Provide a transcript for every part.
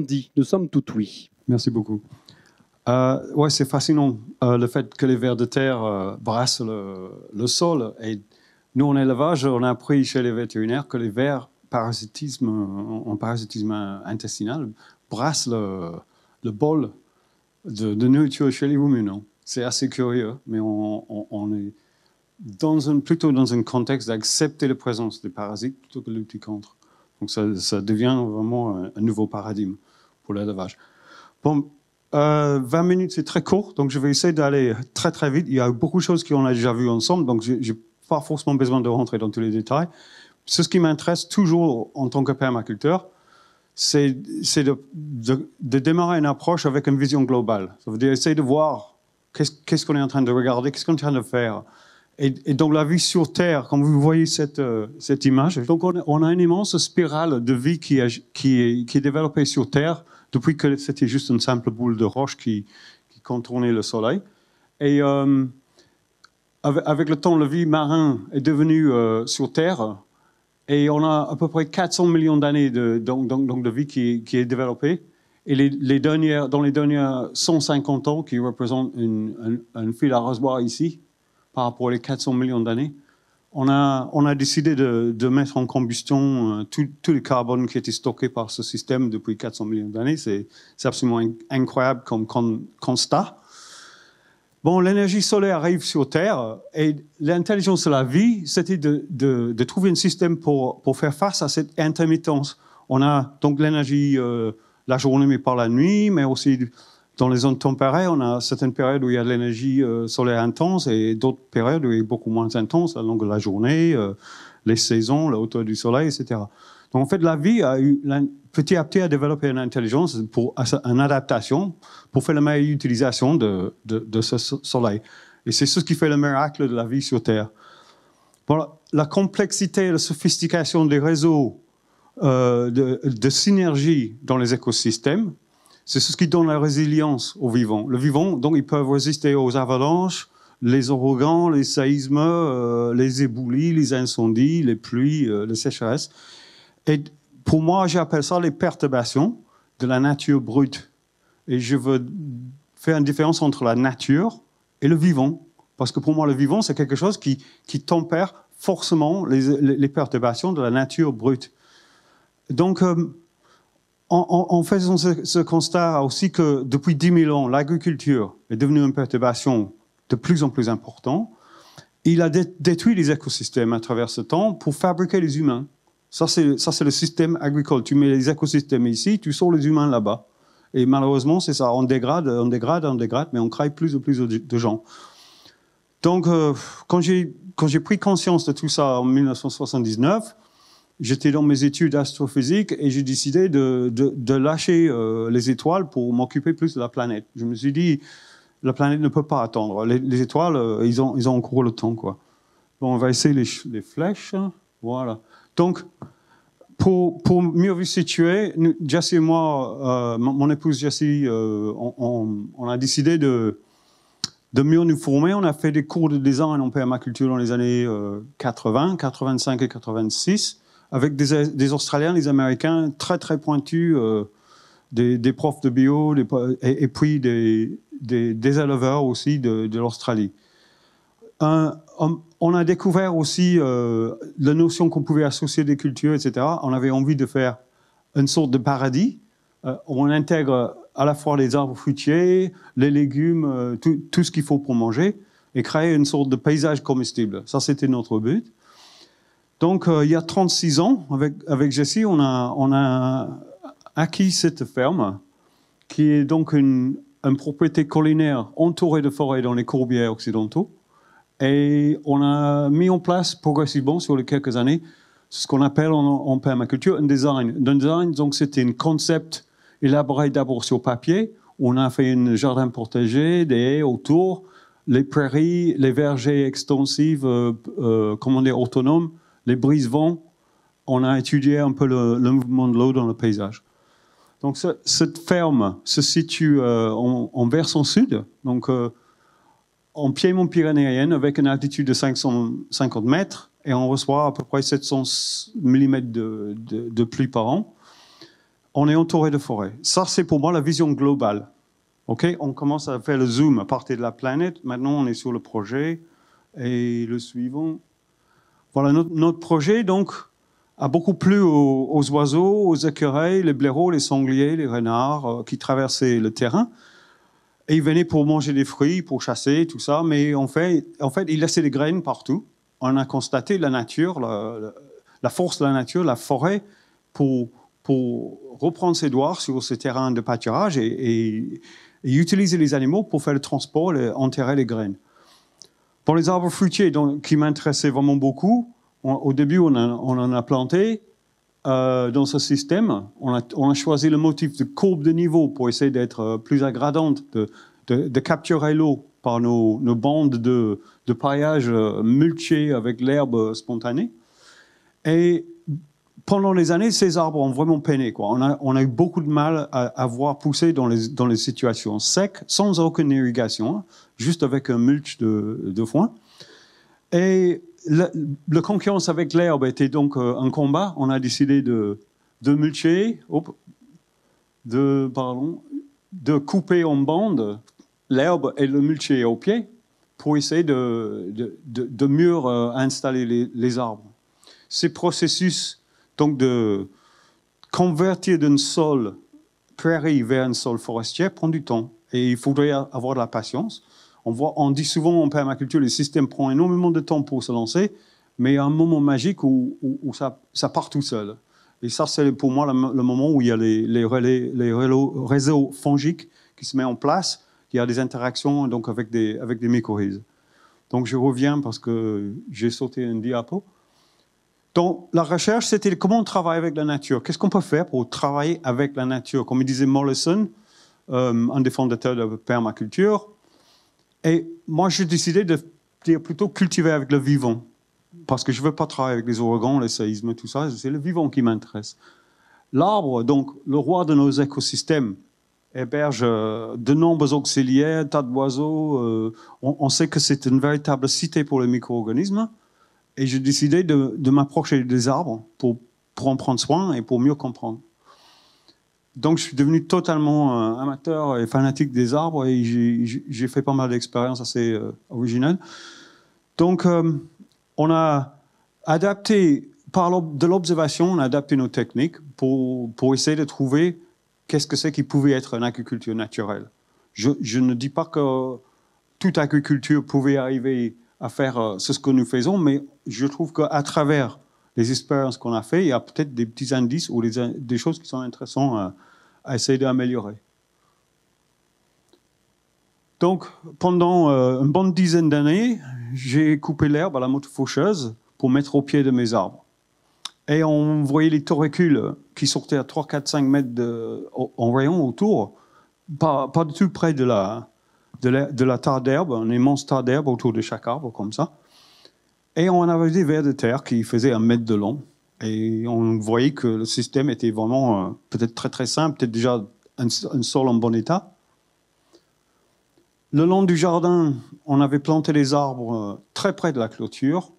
dit, Nous sommes tout oui. Merci beaucoup. Euh, ouais, c'est fascinant euh, le fait que les vers de terre euh, brassent le, sol. Et nous, en élevage, on a appris chez les vétérinaires que les vers parasitisme, en parasitisme intestinal brassent le, bol de, nourriture chez les humains. C'est assez curieux, mais on, est dans un, plutôt dans un contexte d'accepter la présence des parasites plutôt que de lutter contre. Donc ça, devient vraiment un, nouveau paradigme pour l'élevage. Bon, 20 euh, minutes, c'est très court, donc je vais essayer d'aller très très vite. Il y a beaucoup de choses qu'on a déjà vues ensemble, donc je n'ai pas forcément besoin de rentrer dans tous les détails. Ce qui m'intéresse toujours en tant que permaculteur, c'est de, démarrer une approche avec une vision globale. Ça veut dire essayer de voir qu'est-ce qu'on est, est en train de regarder, qu'est-ce qu'on est en train de faire, et, donc la vie sur Terre, comme vous voyez cette, euh, cette image, donc on, a une immense spirale de vie qui, qui, est, développée sur Terre depuis que c'était juste une simple boule de roche qui, qui contournait le Soleil. Et euh, avec, le temps, la vie marine est devenue euh, sur Terre. Et on a à peu près 400 millions d'années de, donc, donc, de vie qui, qui est développée. Et les, dans les derniers 150 ans, qui représentent un fil à rasoir ici, par rapport aux 400 millions d'années, on a, on a décidé de, mettre en combustion euh, tout, tout, le carbone qui était stocké par ce système depuis 400 millions d'années. C'est absolument incroyable comme constat. Bon, l'énergie solaire arrive sur Terre euh, et l'intelligence de la vie, c'était de, trouver un système pour, pour, faire face à cette intermittence. On a donc l'énergie euh, la journée mais pas la nuit, mais aussi dans les zones tempérées, on a certaines périodes où il y a de l'énergie euh, solaire intense et d'autres périodes où il est beaucoup moins intense, la longueur de la journée, euh, les saisons, la hauteur du soleil, etc. Donc en fait, la vie a eu, petit à petit a développé une intelligence, pour, une adaptation pour faire la meilleure utilisation de, ce soleil. Et c'est ce qui fait le miracle de la vie sur Terre. la complexité et la sophistication des réseaux euh, de, synergie dans les écosystèmes c'est ce qui donne la résilience au vivant. Le vivant, donc, ils peuvent résister aux avalanches, les ouragans, les séismes, euh, les éboulis, les incendies, les pluies, euh, les sécheresses. Et pour moi, j'appelle ça les perturbations de la nature brute. Et je veux faire une différence entre la nature et le vivant. Parce que pour moi, le vivant, c'est quelque chose qui, tempère forcément les, perturbations de la nature brute. Donc, euh, en, fait faisant ce, constat aussi que depuis 10 000 ans, l'agriculture est devenue une perturbation de plus en plus importante. Il a détruit les écosystèmes à travers ce temps pour fabriquer les humains. Ça, c'est le système agricole. Tu mets les écosystèmes ici, tu sors les humains là-bas. Et malheureusement, c'est ça. On dégrade, on dégrade, on dégrade, mais on crée plus et plus de gens. Donc, euh, quand j'ai pris conscience de tout ça en 1979, j'étais dans mes études astrophysiques et j'ai décidé de, de, lâcher euh, les étoiles pour m'occuper plus de la planète. Je me suis dit, la planète ne peut pas attendre. Les, étoiles, euh, ils, ont, ils ont encore le temps. Quoi. Bon, on va essayer les, les flèches. Hein. Voilà. Donc, pour, pour, mieux vous situer, nous, et moi, euh, mon épouse Jessie, on, a décidé de, de mieux nous former. On a fait des cours de design en permaculture dans les années 80, 85 et 86 avec des, Australiens, des Américains très très pointus, euh, des, profs de bio, et, puis des, éleveurs aussi de, l'Australie. on a découvert aussi euh, la notion qu'on pouvait associer des cultures, etc. On avait envie de faire une sorte de paradis euh, où on intègre à la fois les arbres fruitiers, les légumes, tout ce qu'il faut pour manger, et créer une sorte de paysage comestible. Ça, c'était notre but. Donc, euh, il y a 36 ans, avec, Jessie, on a, acquis cette ferme, qui est donc une, propriété collinaire entourée de forêts dans les courbières occidentaux. Et on a mis en place progressivement, sur les quelques années, ce qu'on appelle en, permaculture un design. Un design, donc, c'était un concept élaboré d'abord sur papier. On a fait un jardin protégé, des haies autour, les prairies, les vergers extensifs, euh, euh, comment dire, autonomes, les brises vents on a étudié un peu le, mouvement de l'eau dans le paysage. Donc cette ferme se situe euh, en, versant sud, donc euh, en piémont pyrénéen avec une altitude de 550 mètres et on reçoit à peu près 700 mm de, pluie par an. On est entouré de forêts. Ça, c'est pour moi la vision globale. on commence à faire le zoom à partir de la planète. Maintenant, on est sur le projet. Et le suivant, voilà, notre, projet, donc, a beaucoup plu aux, oiseaux, aux écureuils, les blaireaux, les sangliers, les renards euh, qui traversaient le terrain. Et ils venaient pour manger des fruits, pour chasser, tout ça. Mais en fait, en fait ils laissaient des graines partout. On a constaté la nature, la, force de la nature, la forêt, pour, pour reprendre ses doigts sur ces terrains de pâturage et, et utiliser les animaux pour faire le transport et enterrer les graines. Pour les arbres fruitiers, donc, qui m'intéressaient vraiment beaucoup, au début, on, en a planté euh, dans ce système. On a, choisi le motif de courbe de niveau pour essayer d'être euh, plus agradante, de, de, capturer l'eau par nos, bandes de, de paillage euh, mulchées avec l'herbe spontanée. Et pendant les années, ces arbres ont vraiment peiné. Quoi. On, a, eu beaucoup de mal à, à voir pousser dans les, dans les situations secs, sans aucune irrigation, juste avec un mulch de, foin. Et la, concurrence avec l'herbe était donc euh, un combat. On a décidé de, de mulcher, de, de couper en bandes l'herbe et le mulcher au pied pour essayer de, de, mieux euh, installer les, les arbres. Ces processus donc de convertir d'un sol prairie vers un sol forestier prend du temps et il faudrait avoir de la patience. On, voit, on dit souvent en permaculture, le système prend énormément de temps pour se lancer, mais il y a un moment magique où, ça, part tout seul. Et ça, c'est pour moi le, moment où il y a les, réseaux fongiques qui se mettent en place. Il y a des interactions donc, avec des, avec des mycorhizes. Donc je reviens parce que j'ai sauté un diapo. Donc, la recherche, c'était comment on travaille avec la nature. Qu'est-ce qu'on peut faire pour travailler avec la nature Comme disait Mollison, euh, un des fondateurs de permaculture. Et moi, j'ai décidé de dire plutôt cultiver avec le vivant. Parce que je ne veux pas travailler avec les ouragans, les séismes, tout ça. C'est le vivant qui m'intéresse. L'arbre, donc le roi de nos écosystèmes, héberge euh, de nombreux auxiliaires, tas d'oiseaux. Euh, on, on, sait que c'est une véritable cité pour les micro-organismes. Et j'ai décidé de, m'approcher des arbres pour, pour en prendre soin et pour mieux comprendre. Donc je suis devenu totalement euh, amateur et fanatique des arbres et j'ai fait pas mal d'expériences assez euh, originales. Donc euh, on a adapté, par de l'observation, on a adapté nos techniques pour, pour essayer de trouver qu'est-ce que c'est qui pouvait être une agriculture naturelle. Je, je, ne dis pas que toute agriculture pouvait arriver à faire ce que nous faisons, mais je trouve qu'à travers les expériences qu'on a faites, il y a peut-être des petits indices ou des, choses qui sont intéressantes euh, à, essayer d'améliorer. Donc, pendant euh, une bonne dizaine d'années, j'ai coupé l'herbe à la motofaucheuse faucheuse pour mettre au pied de mes arbres. Et on voyait les torrécules qui sortaient à 3, 4, 5 mètres de, en rayon autour, pas, du tout près de la, de la, de d'herbe, un immense tas d'herbe autour de chaque arbre, comme ça. Et on avait des vers de terre qui faisaient un mètre de long. Et on voyait que le système était vraiment euh, peut-être très très simple, peut-être déjà un, sol en bon état. Le long du jardin, on avait planté les arbres euh, très près de la clôture.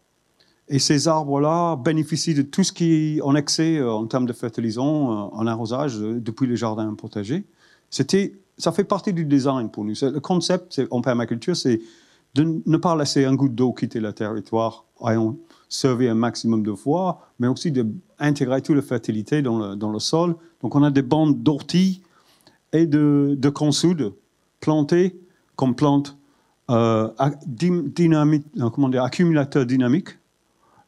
Et ces arbres-là bénéficient de tout ce qui est en excès euh, en termes de fertilisant, en arrosage, depuis le jardin potager. C'était, ça fait partie du design pour nous. Le concept en permaculture, c'est de ne pas laisser un goutte d'eau quitter le territoire, ayant servi un maximum de fois, mais aussi d'intégrer toute la fertilité dans le, dans le, sol. Donc on a des bandes d'orties et de, de consoudes plantées comme plantes euh, dynamique, euh, accumulateurs dynamiques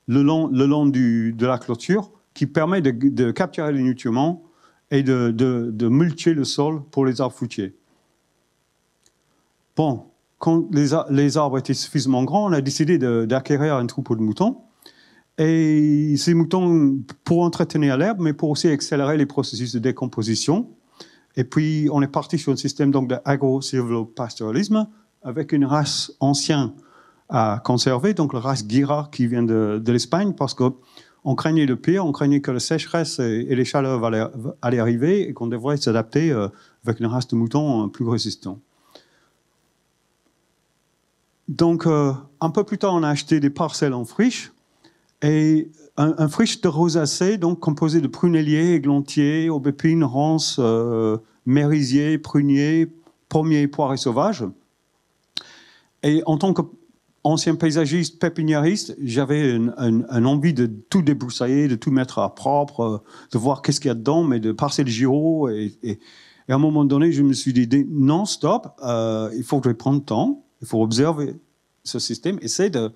le long, le long du, de la clôture qui permet de, capturer les nutriments et de, de, mulcher le sol pour les arbres fruitiers. Bon, quand les, arbres étaient suffisamment grands, on a décidé d'acquérir un troupeau de moutons. Et ces moutons, pour entretenir l'herbe, mais pour aussi accélérer les processus de décomposition. Et puis, on est parti sur un système donc d'agro-silvopastoralisme avec une race ancienne à conserver, donc la race Guira qui vient de, l'Espagne, parce qu'on craignait le pire, on craignait que la sécheresse et, les chaleurs allaient, arriver et qu'on devrait s'adapter euh, avec une race de moutons euh, plus résistante. Donc, euh, un peu plus tard, on a acheté des parcelles en friche. Et un, friche de rosacée, donc composé de prunelliers, églantiers, aubépines, ronces, euh, mérisiers, pruniers, pommiers, et sauvages. Et en tant qu'ancien paysagiste, pépiniériste, j'avais une un, envie de tout débroussailler, de tout mettre à propre, euh, de voir qu'est-ce qu'il y a dedans, mais de passer le giro. Et, à un moment donné, je me suis dit, non, stop, il faut que je prenne le temps il faut observer ce système, essayer de,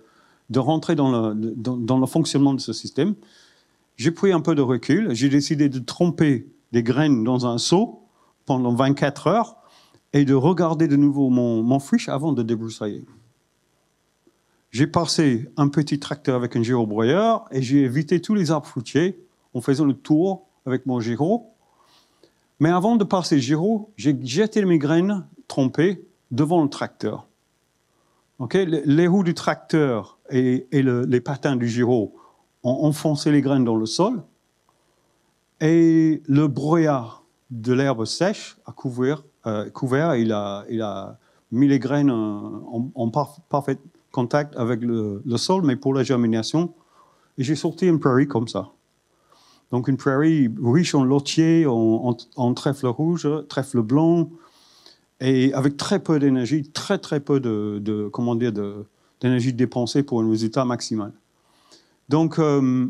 de rentrer dans le, dans, le, fonctionnement de ce système. J'ai pris un peu de recul, j'ai décidé de tromper des graines dans un seau pendant 24 heures et de regarder de nouveau mon, mon friche avant de débroussailler. J'ai passé un petit tracteur avec un gyrobroyeur et j'ai évité tous les arbres fruitiers en faisant le tour avec mon gyro. Mais avant de passer le gyro, j'ai jeté mes graines trompées devant le tracteur. Les roues du tracteur et, les patins du giro ont enfoncé les graines dans le sol et le brouillard de l'herbe sèche a couvert, euh, il a, mis les graines en, parfait contact avec le, sol, mais pour la germination. Et j'ai sorti une prairie comme ça. Donc une prairie riche en lotier, en trèfle rouge, trèfle blanc, et avec très peu d'énergie, très très peu de, de comment dire, d'énergie dépensée pour un résultat maximal. Donc euh,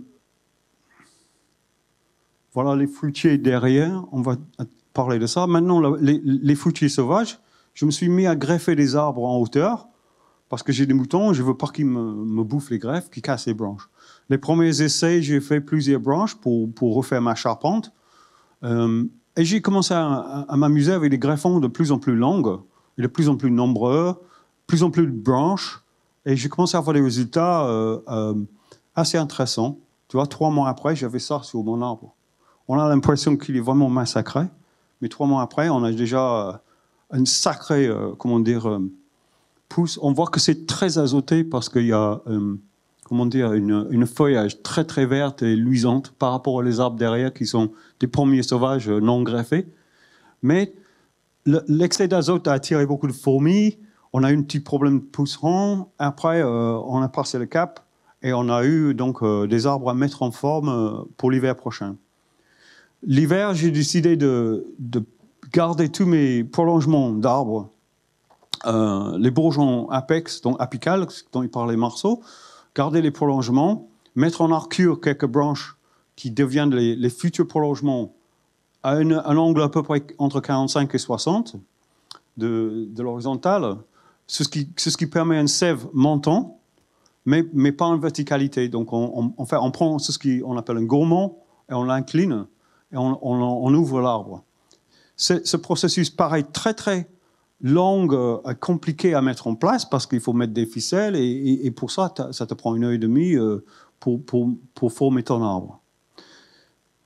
voilà les fruitiers derrière, on va parler de ça. Maintenant, les, les, fruitiers sauvages, je me suis mis à greffer des arbres en hauteur parce que j'ai des moutons, je veux pas qu'ils me, me, bouffent les greffes, qu'ils cassent les branches. Les premiers essais, j'ai fait plusieurs branches pour, pour refaire ma charpente. Euh, et j'ai commencé à, m'amuser avec des greffons de plus en plus longs, de plus en plus nombreux, de plus en plus de branches. Et j'ai commencé à avoir des résultats euh, euh, assez intéressants. Tu vois, trois mois après, j'avais ça sur mon arbre. On a l'impression qu'il est vraiment massacré, mais trois mois après, on a déjà euh, une sacrée, comment dire, pousse. On voit que c'est très azoté parce qu'il y a comment dire, une, feuillage très très verte et luisante par rapport aux arbres derrière qui sont des pommiers sauvages non greffés. Mais l'excès d'azote a attiré beaucoup de fourmis, on a eu un petit problème de pousserons. après euh, on a passé le cap et on a eu donc euh, des arbres à mettre en forme euh, pour l'hiver prochain. L'hiver, j'ai décidé de, garder tous mes prolongements d'arbres, les bourgeons apex, donc apicales, dont il parlait Marceau, garder les prolongements, mettre en arcure quelques branches qui deviennent les, futurs prolongements à un angle à peu près entre 45 et 60 de, l'horizontale, ce qui, ce qui permet une sève montant, mais, mais pas en verticalité. Donc on, fait, on prend ce qu'on appelle un gourmand et on l'incline et on, on ouvre l'arbre. Ce processus paraît très très longue, euh, compliquée à mettre en place parce qu'il faut mettre des ficelles et, pour ça, ça te prend une heure et demie euh, pour, former ton arbre.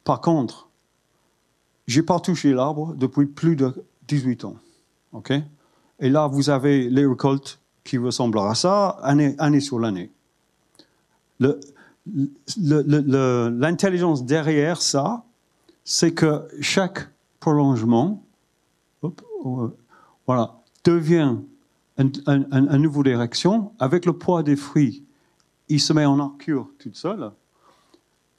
Par contre, j'ai pas touché l'arbre depuis plus de 18 ans. ok et là, vous avez les récoltes qui ressemblent à ça, année, année sur l'année. L'intelligence derrière ça, c'est que chaque prolongement, voilà, devient un, nouveau direction, avec le poids des fruits, il se met en arcure toute seule.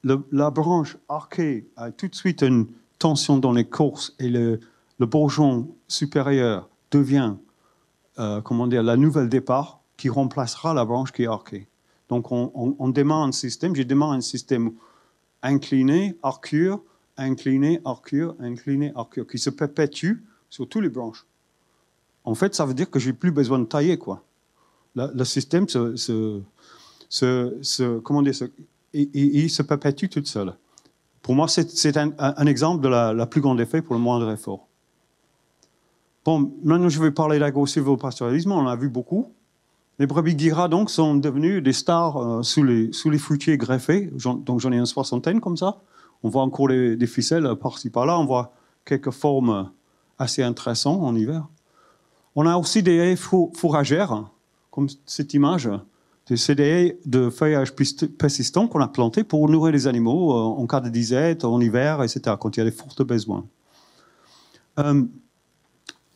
la branche arquée a tout de suite une tension dans les courses et le, bourgeon supérieur devient, euh, comment dire, la nouvelle départ qui remplacera la branche qui est arquée. Donc on, on, on démarre un système, je démarre un système incliné, arcure, incliné, arcure, incliné, arcure, qui se perpétue sur toutes les branches en fait, ça veut dire que j'ai plus besoin de tailler, quoi. Le, système se, comment dire, il, se perpétue tout seul. Pour moi, c'est un, exemple de la, plus grande effet pour le moindre effort. Bon, maintenant je vais parler d'agro-silvopastoralisme, on en a vu beaucoup. Les brebis guira donc sont devenus des stars euh, sous, les, sous les fruitiers greffés, donc j'en ai une soixantaine comme ça. On voit encore des ficelles par-ci par-là, on voit quelques formes euh, assez intéressantes en hiver. On a aussi des haies fourragères, comme cette image. des haies de feuillage persistant qu'on a planté pour nourrir les animaux euh, en cas de disette, en hiver, etc., quand il y a des fortes besoins. Euh,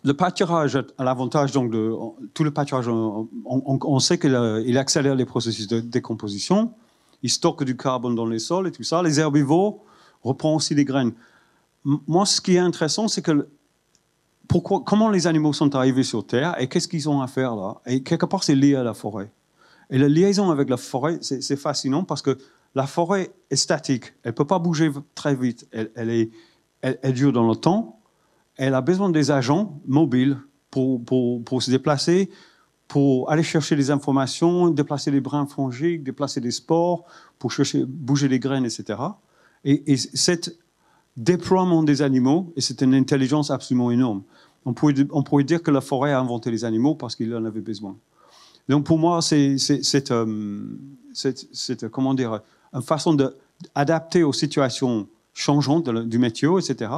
le pâturage a l'avantage, donc, de, tout le pâturage, on, on sait qu'il euh, accélère les processus de décomposition, il stocke du carbone dans les sols et tout ça. Les herbivores reprennent aussi des graines. Moi, ce qui est intéressant, c'est que comment les animaux sont arrivés sur Terre et qu'est-ce qu'ils ont à faire là. Et quelque part, c'est lié à la forêt. Et la liaison avec la forêt, c'est fascinant parce que la forêt est statique. Elle ne peut pas bouger très vite. Elle, est, dure dans le temps. Elle a besoin des agents mobiles pour, se déplacer, pour aller chercher des informations, déplacer les brins fongiques, déplacer des spores, pour bouger les graines, etc. Et, et cet déploiement des animaux, et c'est une intelligence absolument énorme. On pourrait, dire que la forêt a inventé les animaux parce qu'il en avait besoin. Donc pour moi, c'est euh, euh, une façon d'adapter aux situations changeantes du météo, etc.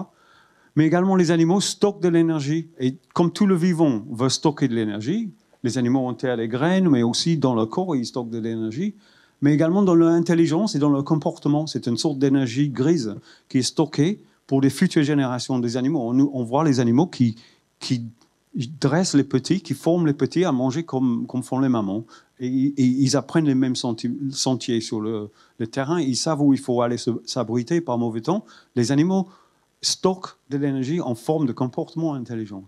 Mais également, les animaux stockent de l'énergie. Et comme tout le vivant veut stocker de l'énergie, les animaux ont à les graines, mais aussi dans le corps, ils stockent de l'énergie. Mais également dans leur intelligence et dans leur comportement. C'est une sorte d'énergie grise qui est stockée pour les futures générations des animaux. On, on voit les animaux qui, dressent les petits, qui forment les petits à manger comme, font les mamans. Et, ils apprennent les mêmes sentiers sur le, terrain. Ils savent où il faut aller s'abriter par mauvais temps. Les animaux stockent de l'énergie en forme de comportement intelligent.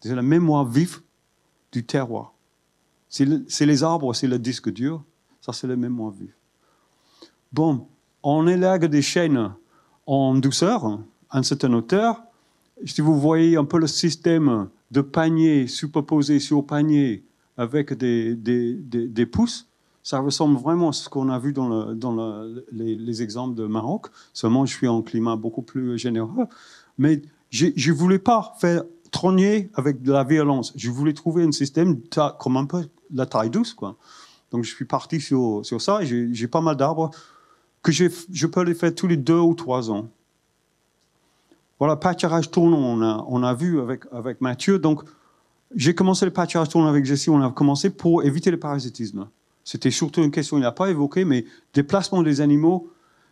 C'est la mémoire vive du terroir. C'est les arbres, c'est le disque dur. Ça, c'est la mémoire vive. Bon, on élague des chaînes en douceur, un certain auteur, si vous voyez un peu le système de panier superposé sur panier avec des, des, pouces, ça ressemble vraiment à ce qu'on a vu dans, le, dans les, exemples de Maroc. Seulement, je suis en climat beaucoup plus généreux. Mais je ne voulais pas faire tronier avec de la violence. Je voulais trouver un système comme un peu la taille douce. Quoi. Donc, je suis parti sur, sur ça. J'ai pas mal d'arbres que je peux les faire tous les deux ou trois ans. Voilà, pâturage tournant, on a, on vu avec, avec Mathieu. Donc, j'ai commencé le pâturage tournant avec Jessie, on a commencé pour éviter le parasitisme. C'était surtout une question qu'il n'a pas évoquée, mais déplacement des animaux,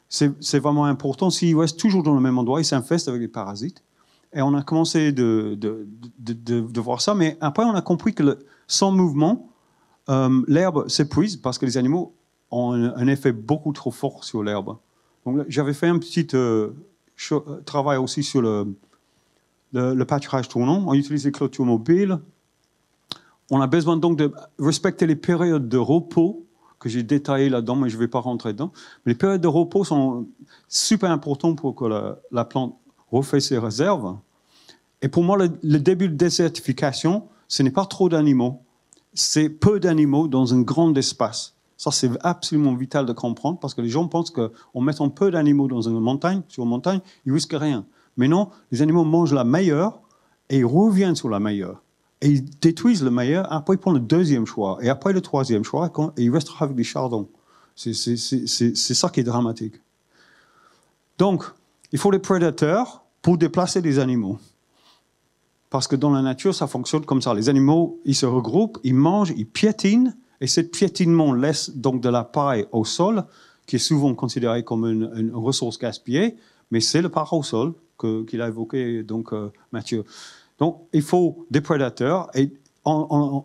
c'est vraiment important. S'ils restent toujours dans le même endroit, ils s'infestent avec les parasites. Et on a commencé de, voir ça, mais après on a compris que le, sans mouvement, euh, l'herbe s'épuise parce que les animaux ont un, effet beaucoup trop fort sur l'herbe. Donc j'avais fait un petit, euh, je euh, travaille aussi sur le, pâturage tournant. On utilise les clôtures mobiles. On a besoin donc de respecter les périodes de repos que j'ai détaillées là-dedans, mais je ne vais pas rentrer dedans. Mais les périodes de repos sont super importantes pour que la, plante refait ses réserves. Et pour moi, le, le début de désertification, ce n'est pas trop d'animaux, c'est peu d'animaux dans un grand espace. Ça, c'est absolument vital de comprendre parce que les gens pensent qu'en mettant peu d'animaux dans une montagne, sur une montagne, ils risquent rien. Mais non, les animaux mangent la meilleure et ils reviennent sur la meilleure. Et ils détruisent le meilleur, après ils prennent le deuxième choix, et après le troisième choix, et ils restent avec des chardons. C'est ça qui est dramatique. Donc, il faut les prédateurs pour déplacer les animaux. Parce que dans la nature, ça fonctionne comme ça. Les animaux, ils se regroupent, ils mangent, ils piétinent, et ce piétinement laisse donc de la paille au sol, qui est souvent considérée comme une, ressource gaspillée, mais c'est le part au sol qu'il a évoqué donc euh, Mathieu. Donc il faut des prédateurs et en,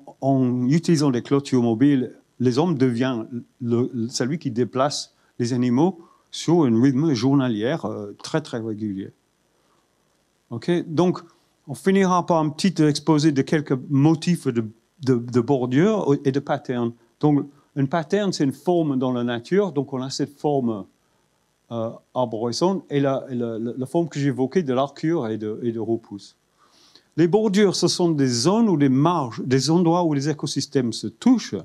utilisant des clôtures mobiles, les hommes deviennent le, celui qui déplace les animaux sur un rythme journalier euh, très très régulier. Ok, donc on finira par un petit exposé de quelques motifs de de, bordures et de patterns. Donc, un pattern, c'est une forme dans la nature, donc on a cette forme euh, arborescente et la, la, forme que j'évoquais de l'arcure et de, et de repousse. Les bordures, ce sont des zones ou des marges, des endroits où les écosystèmes se touchent.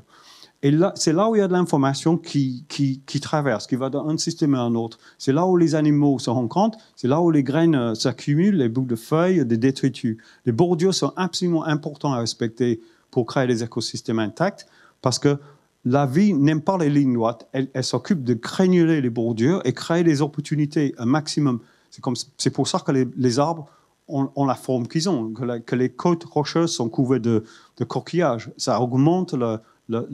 Et c'est là où il y a de l'information qui, qui, qui, traverse, qui va d'un système à un autre. C'est là où les animaux se rencontrent, c'est là où les graines euh, s'accumulent, les bouts de feuilles, des détritus. Les bordures sont absolument importantes à respecter pour créer des écosystèmes intacts, parce que la vie n'aime pas les lignes droites, elle, s'occupe de granuler les bordures et créer des opportunités un maximum. C'est pour ça que les, arbres ont, la forme qu'ils ont, que, les côtes rocheuses sont couvertes de, de coquillages. Ça augmente la,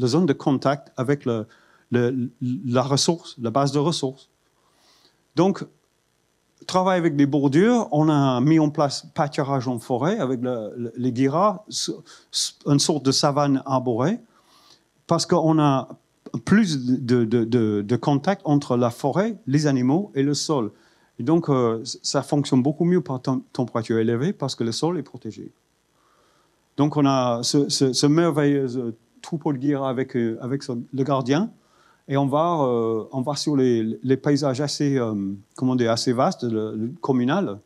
zone de contact avec la ressource, la base de ressources. Donc, travaille avec des bordures. On a mis en place pâturage en forêt avec les guiras, une sorte de savane arborée, parce qu'on a plus de, contact entre la forêt, les animaux et le sol. donc, euh, ça fonctionne beaucoup mieux par température élevée parce que le sol est protégé. Donc, on a ce, merveilleux euh, troupeau de guiras avec euh, le gardien. Et on va, euh, on va sur les, paysages assez, euh, comment dire, assez vastes, le, communal,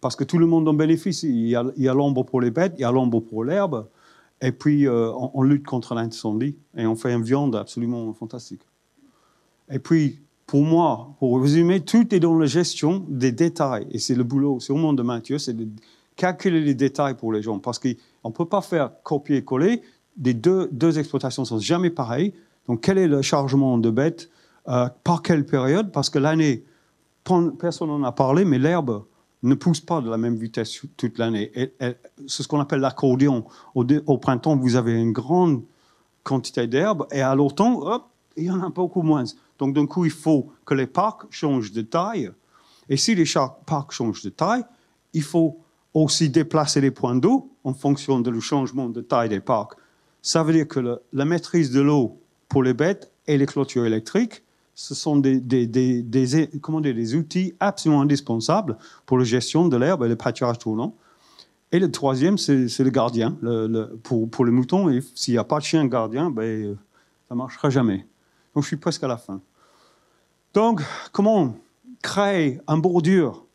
parce que tout le monde en bénéficie. Il y a l'ombre pour les bêtes, il y a l'ombre pour l'herbe, et puis euh, on, lutte contre l'incendie, et on fait une viande absolument fantastique. Et puis, pour moi, pour résumer, tout est dans la gestion des détails, et c'est le boulot, c'est monde de Mathieu, c'est de calculer les détails pour les gens, parce qu'on ne peut pas faire copier-coller, des deux, deux exploitations sont jamais pareilles, donc quel est le chargement de bêtes euh, Par quelle période Parce que l'année, personne n'en a parlé, mais l'herbe ne pousse pas de la même vitesse toute l'année. C'est ce qu'on appelle l'accordéon. Au, printemps, vous avez une grande quantité d'herbe et à l'automne, il y en a beaucoup moins. Donc d'un coup, il faut que les parcs changent de taille. Et si les parcs changent de taille, il faut aussi déplacer les points d'eau en fonction du changement de taille des parcs. Ça veut dire que la maîtrise de l'eau pour les bêtes et les clôtures électriques. Ce sont des, des, des, comment dire, des outils absolument indispensables pour la gestion de l'herbe et le pâturage tournant. Et le troisième, c'est le gardien. pour, les moutons, s'il n'y a pas de chien gardien, ben, ça ne marchera jamais. Donc je suis presque à la fin. Donc, comment créer un bordure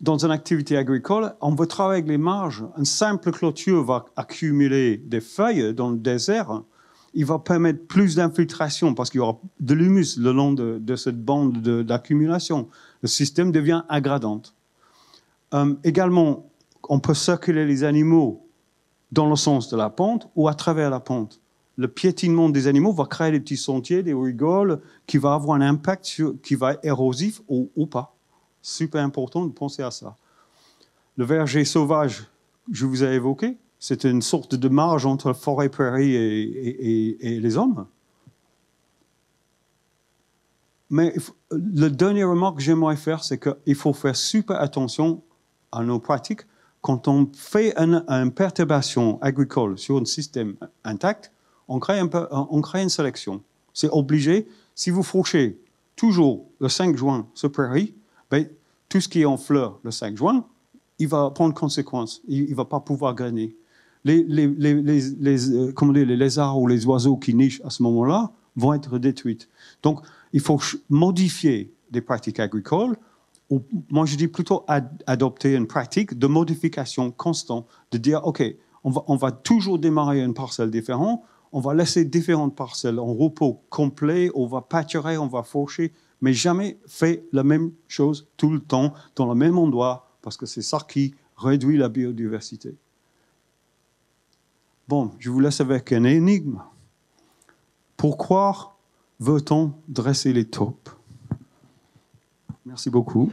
dans une activité agricole, on veut travailler avec les marges. Une simple clôture va accumuler des feuilles dans le désert il va permettre plus d'infiltration parce qu'il y aura de l'humus le long de, cette bande d'accumulation. Le système devient agradant. Euh, également, on peut circuler les animaux dans le sens de la pente ou à travers la pente. Le piétinement des animaux va créer des petits sentiers, des rigoles, qui va avoir un impact qui va érosif ou, ou pas. Super important de penser à ça. Le verger sauvage, je vous ai évoqué, c'est une sorte de marge entre forêt, prairie et, les hommes. Mais la dernière remarque que j'aimerais faire, c'est qu'il faut faire super attention à nos pratiques. Quand on fait une, perturbation agricole sur un système intact, on crée, une sélection. C'est obligé. Si vous fauchez toujours le 5 juin ce prairie, ben, tout ce qui est en fleurs le 5 juin, il va prendre conséquence. Il ne va pas pouvoir grainer les, les, euh, les, lézards ou les oiseaux qui nichent à ce moment-là vont être détruits. Donc, il faut modifier des pratiques agricoles, ou moi je dis plutôt adopter une pratique de modification constante, de dire, OK, on va, on va toujours démarrer une parcelle différente, on va laisser différentes parcelles en repos complet, on va pâturer, on va faucher, mais jamais faire la même chose tout le temps, dans le même endroit, parce que c'est ça qui réduit la biodiversité. Bon, je vous laisse avec un énigme. Pourquoi veut-on dresser les taupes Merci beaucoup.